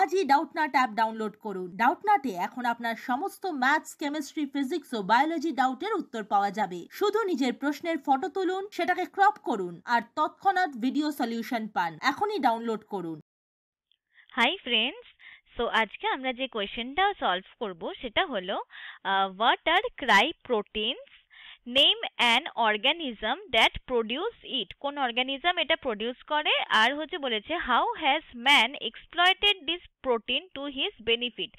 আজই Doubtnut app download করুন ডাউটনাটে এখন আপনার সমস্ত ম্যাথস কেমিস্ট্রি ফিজিক্স ও বায়োলজি ডাউটের উত্তর পাওয়া যাবে শুধু নিজের প্রশ্নের ফটো তুলুন সেটাকে ক্রপ করুন আর তৎক্ষণাৎ ভিডিও সলিউশন পান এখনই ডাউনলোড করুন হাই ফ্রেন্ডস সো আজকে আমরা যে কোয়েশ্চেনটা সলভ করব সেটা হলো what are cry proteins name an organism that produce it কোন অর্গ্যানিজম এটা প্রডিউস করে আর হচ্ছে বলেছে how has man exploited this protein to his benefit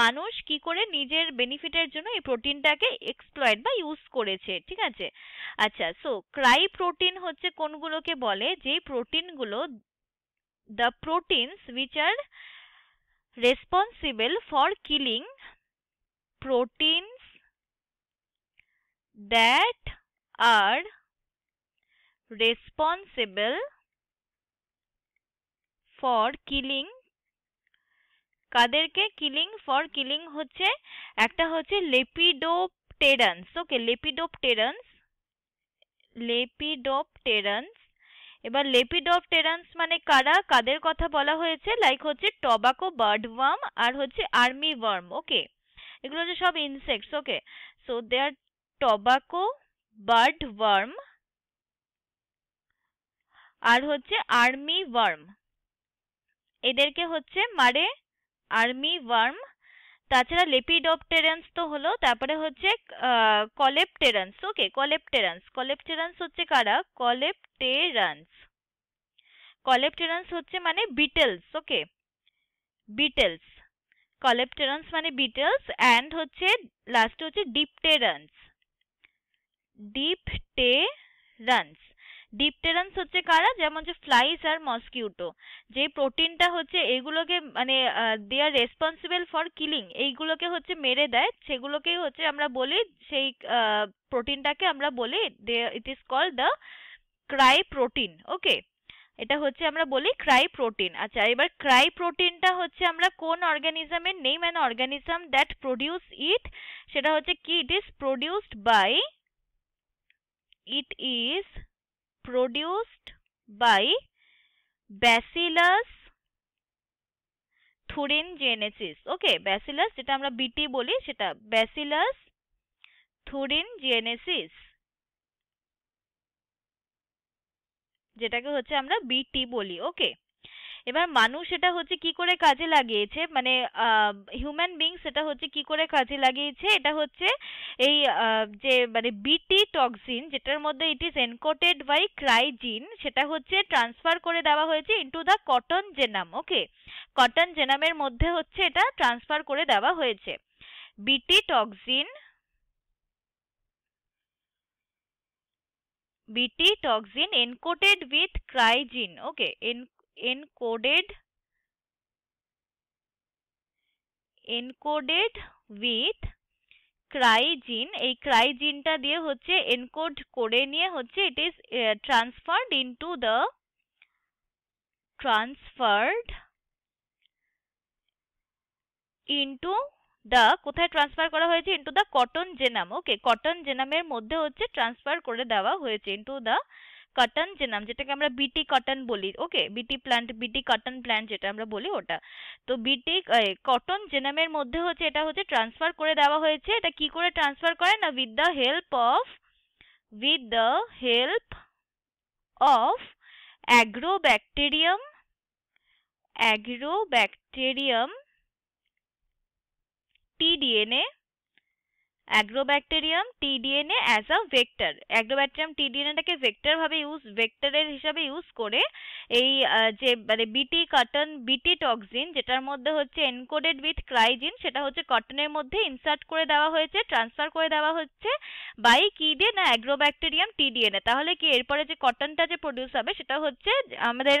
মানুষ কি করে নিজের বেনিফিটের জন্য এই প্রোটিনটাকে এক্সপ্লয়েড বা ইউজ করেছে ঠিক আছে আচ্ছা সো ক্রাই প্রোটিন হচ্ছে কোনগুলোকে বলে যেই প্রোটিনগুলো the proteins which are responsible for killing proteins that are responsible for killing কাদেরকে কিলিং ফর কিলিং হচ্ছে একটা হচ্ছে লেপিডোপটেরান্স ওকে লেপিডোপটেরান্স লেপিডোপটেরান্স এবার লেপিডোপটেরান্স মানে কারা কাদের কথা বলা হয়েছে লাইক হচ্ছে টবাকো বার্ড ওয়ার্ম আর হচ্ছে আর্মি ওয়ার্ম ওকে এগুলো হচ্ছে সব insects okay so they are tobacco bud worm আর হচ্ছে আর্মি ওয়ার্ম এদেরকে হচ্ছে মারে আর্মি ওয়ার্ম তাছাড়া লেপিডপটেরান্স তো হলো তারপরে হচ্ছে কলেপটেরান্স ওকে কলেপটেরান্স কলেপটেরান্স হচ্ছে কারা কলেপটেরান্স কলেপটেরান্স হচ্ছে মানে বিটেলস ওকে বিটেলস কলেপটেরান্স মানে বিটেলস অ্যান্ড হচ্ছে লাস্ট হচ্ছে ডিপটেরান্স ডিপটেরান্স ডিপটেরান্স হচ্ছে কারা যেমন যে ফ্লাইস আর মসকিউটো যে প্রোটিনটা হচ্ছে এগুলোকে মানে they are responsible for killing এইগুলোকে হচ্ছে মেরে দেয় সেগুলোকেই হচ্ছে আমরা বলি সেই প্রোটিনটাকে আমরা বলি they it is call the cry protein okay এটা হচ্ছে আমরা বলি ক্রাই প্রোটিন আচ্ছা এবার ক্রাই প্রোটিনটা হচ্ছে আমরা কোন অর্গানিজমের name an organism that produce it সেটা হচ্ছে কি it is produced by It is produced by Bacillus thuringiensis. Okay, Bacillus jeta amra bt boli seta Bacillus thuringiensis jeta ke hocche amra bt boli okay এবার মানুষ এটা হচ্ছে কি করে কাজে লাগিয়েছে মানে হিউম্যান বিং সেটা হচ্ছে কি করে কাজে লাগিয়েছে এটা হচ্ছে এই যে মানে বিটি টক্সিন যেটার মধ্যে ইট ইজ এনকোটেড বাই ক্রাইজিন সেটা হচ্ছে ট্রান্সফার করে দেওয়া হয়েছে into the cotton genome okay cotton জেনামের মধ্যে হচ্ছে এটা ট্রান্সফার করে দেওয়া হয়েছে BT toxin BT toxin encoded with cry gene Okay, en encoded encoded with crygen এই crygen টা দিয়ে হচ্ছে encode করে নিয়ে হচ্ছে it is uh, transferred into the transferred into the কোথায় ট্রান্সফার করা হয়েছে into the cotton genome okay cotton জেনামের মধ্যে হচ্ছে ট্রান্সফার করে দেওয়া হয়েছে ইন্টু দ্য কটন যে নাম যেটাকে আমরা বিটি কটন বলি ওকে বিটি প্ল্যান্ট বিটি কটন প্ল্যান্ট যেটা আমরা বলি ওটা তো বিটি কটন জেনামের মধ্যে হচ্ছে এটা হচ্ছে ট্রান্সফার করে দেওয়া হয়েছে এটা কি করে ট্রান্সফার করে না with the help of with the help of agrobacterium agrobacterium T DNA agrobacterium T DNA as a vector agrobacterium টিডিএনএটাকে ভেক্টর ভাবে ইউজ ভেক্টরের হিসাবে ইউজ করে এই যে মানে বিটি কটন বিটি টক্সিন যেটার মধ্যে হচ্ছে এনকোডেড উইথ ক্রাইজিন সেটা হচ্ছে কটনের মধ্যে ইনসার্ট করে দেওয়া হয়েছে ট্রান্সফার করে দেওয়া হচ্ছে বাই কি টিডিএ না অ্যাগ্রোব্যাকটেরিয়াম টিডিএ না তাহলে কি এরপরে যে কটনটা যে প্রডিউস হবে সেটা হচ্ছে আমাদের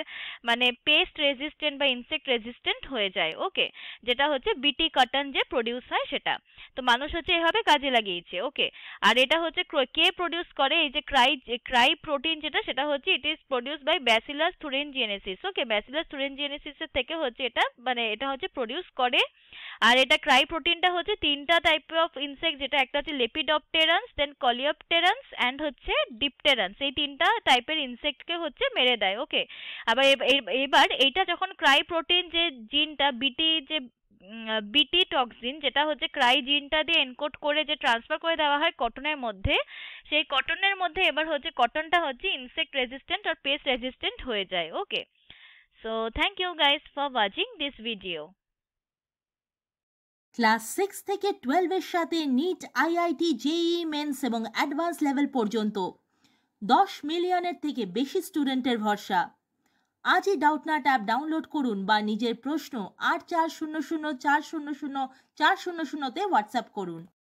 মানে পেস্ট রেজিস্ট্যান্ট বা ইনসেক্ট রেজিস্ট্যান্ট হয়ে যায় ওকে যেটা হচ্ছে বিটি কটন যে প্রডিউস হয় সেটা তো মানুষ হচ্ছে এভাবে কাজে লাগিয়েছে ওকে আর এটা হচ্ছে কে প্রডিউস করে এই যে ক্রাই ক্রাই প্রোটিন যেটা সেটা হচ্ছে it is produce by Bacillus thuringiensis okay Bacillus thuringiensis থেকে হচ্ছে এটা মানে এটা হচ্ছে প্রডিউস করে আর এটা ক্রাই প্রোটিনটা হচ্ছে তিনটা টাইপ অফ ইনসেক্ট যেটা একটা হচ্ছে লেপিডপ্টেরান্স দেন কলিয়প ডিপটেরান্স অ্যান্ড হচ্ছে ডিপটেরান্স এই তিনটা টাইপের ইনসেক্টকে হচ্ছে মেরে দেয় ওকে আবার এবার এইটা যখন ক্রাই প্রোটিন যে জিনটা বিটি যে বিটি টক্সিন যেটা হচ্ছে ক্রাই জিনটা দিয়ে এনকোড করে যে ট্রান্সফার করে দেওয়া হয় কটনের মধ্যে সেই কটনের মধ্যে এবার হচ্ছে কটনটা হচ্ছে ইনসেক্ট রেজিস্ট্যান্ট আর পেস্ট রেজিস্ট্যান্ট হয়ে যায় okay so thank you guys for watching this video class six থেকে টুয়েলভের সাথে নিট আইআইটি জেই মেন্স এবং অ্যাডভান্স লেভেল পর্যন্ত দশ মিলিয়নের থেকে বেশি স্টুডেন্টের ভরসা আজই ডাউটনাট অ্যাপ ডাউনলোড করুন বা নিজের প্রশ্ন আট চার শূন্য শূন্য চার শূন্য শূন্য চার শূন্য শূন্যতে হোয়াটসঅ্যাপ করুন